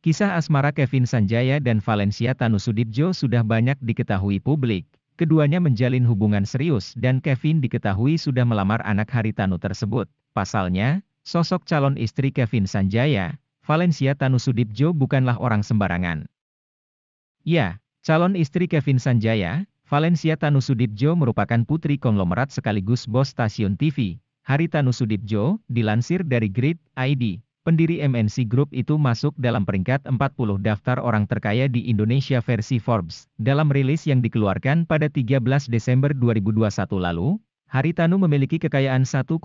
Kisah asmara Kevin Sanjaya dan Valencia Sudipjo sudah banyak diketahui publik. Keduanya menjalin hubungan serius dan Kevin diketahui sudah melamar anak Hari Tanu tersebut. Pasalnya, sosok calon istri Kevin Sanjaya, Valencia Sudipjo bukanlah orang sembarangan. Ya, calon istri Kevin Sanjaya, Valencia Sudipjo merupakan putri konglomerat sekaligus bos stasiun TV, Hari Sudipjo, dilansir dari Grid ID. Pendiri MNC Group itu masuk dalam peringkat 40 daftar orang terkaya di Indonesia versi Forbes. Dalam rilis yang dikeluarkan pada 13 Desember 2021 lalu, Haritanu memiliki kekayaan 1,2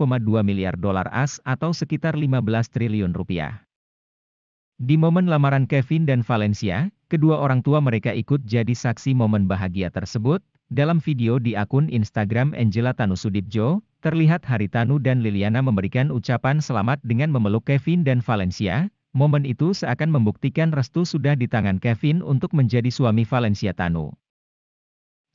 miliar dolar AS atau sekitar 15 triliun rupiah. Di momen lamaran Kevin dan Valencia, kedua orang tua mereka ikut jadi saksi momen bahagia tersebut, dalam video di akun Instagram Angela Tanu Sudipjo, terlihat Hari Tanu dan Liliana memberikan ucapan selamat dengan memeluk Kevin dan Valencia. Momen itu seakan membuktikan restu sudah di tangan Kevin untuk menjadi suami Valencia Tanu.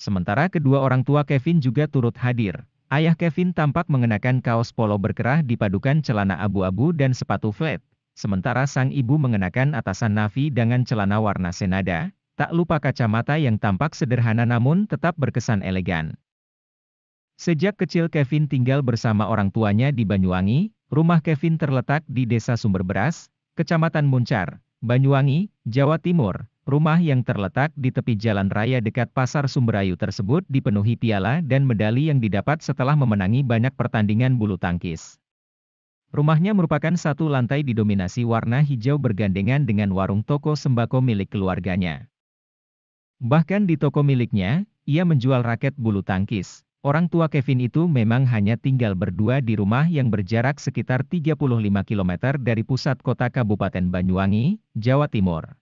Sementara kedua orang tua Kevin juga turut hadir. Ayah Kevin tampak mengenakan kaos polo berkerah dipadukan celana abu-abu dan sepatu flat, sementara sang ibu mengenakan atasan navi dengan celana warna senada, Tak lupa kacamata yang tampak sederhana namun tetap berkesan elegan. Sejak kecil Kevin tinggal bersama orang tuanya di Banyuwangi, rumah Kevin terletak di Desa Sumber Beras, Kecamatan Muncar, Banyuwangi, Jawa Timur. Rumah yang terletak di tepi jalan raya dekat Pasar Sumberayu tersebut dipenuhi piala dan medali yang didapat setelah memenangi banyak pertandingan bulu tangkis. Rumahnya merupakan satu lantai didominasi warna hijau bergandengan dengan warung toko sembako milik keluarganya. Bahkan di toko miliknya, ia menjual raket bulu tangkis. Orang tua Kevin itu memang hanya tinggal berdua di rumah yang berjarak sekitar 35 km dari pusat kota Kabupaten Banyuwangi, Jawa Timur.